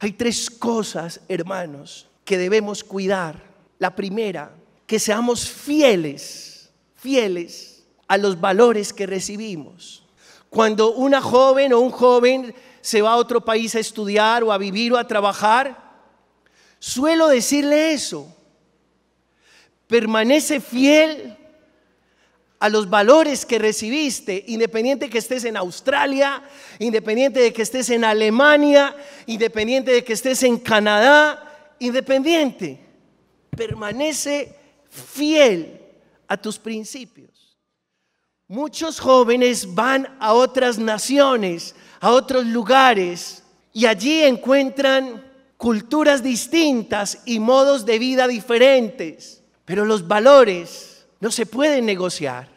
Hay tres cosas, hermanos, que debemos cuidar. La primera, que seamos fieles, fieles a los valores que recibimos. Cuando una joven o un joven se va a otro país a estudiar o a vivir o a trabajar, suelo decirle eso. Permanece fiel a los valores que recibiste, independiente de que estés en Australia, independiente de que estés en Alemania, independiente de que estés en Canadá, independiente, permanece fiel a tus principios. Muchos jóvenes van a otras naciones, a otros lugares, y allí encuentran culturas distintas y modos de vida diferentes, pero los valores no se puede negociar.